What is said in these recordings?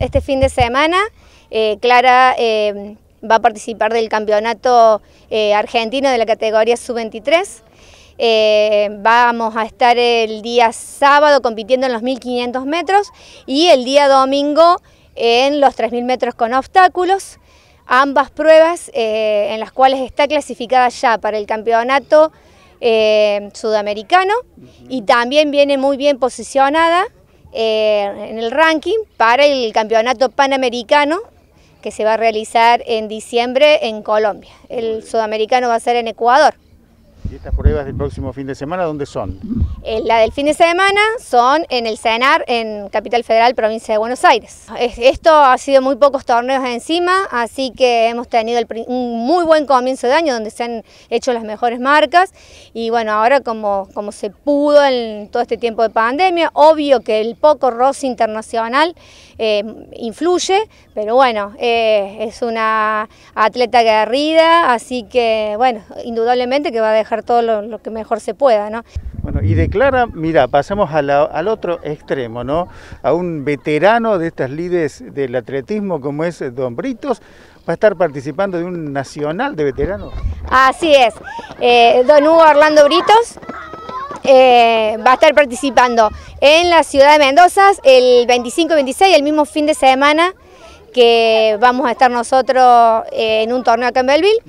este fin de semana. Eh, Clara eh, va a participar del campeonato eh, argentino de la categoría sub-23. vamos a estar el día sábado compitiendo en los 1500 metros y el día domingo en los 3000 metros con obstáculos. Ambas pruebas en las cuales está clasificada ya para el campeonato sudamericano y también viene muy bien posicionada eh, en el ranking para el Campeonato Panamericano que se va a realizar en diciembre en Colombia. El sudamericano va a ser en Ecuador. ¿Y estas pruebas del próximo fin de semana dónde son? Eh, la del fin de semana son en el CENAR, en Capital Federal, provincia de Buenos Aires. Esto ha sido muy pocos torneos encima, así que hemos tenido un muy buen comienzo de año donde se han hecho las mejores marcas y bueno, ahora como, como se pudo en todo este tiempo de pandemia, obvio que el poco roce internacional eh, influye, pero bueno, eh, es una atleta guerrida, así que bueno, indudablemente que va a dejar todo lo, lo que mejor se pueda, ¿no? Bueno, y declara, mira, pasamos al otro extremo, ¿no? A un veterano de estas líderes del atletismo como es eh, Don Britos, va a estar participando de un nacional de veteranos. Así es, eh, Don Hugo Orlando Britos eh, va a estar participando en la ciudad de Mendoza el 25 y 26, el mismo fin de semana que vamos a estar nosotros eh, en un torneo acá en Belville,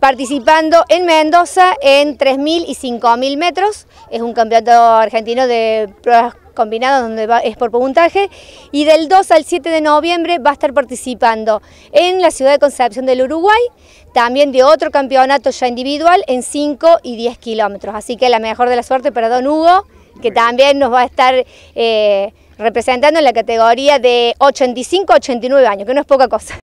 participando en Mendoza en 3.000 y 5.000 metros. Es un campeonato argentino de pruebas combinadas donde es por puntaje. Y del 2 al 7 de noviembre va a estar participando en la ciudad de Concepción del Uruguay, también de otro campeonato ya individual en 5 y 10 kilómetros. Así que la mejor de la suerte para Don Hugo, que también nos va a estar... Eh, representando en la categoría de 85 89 años, que no es poca cosa.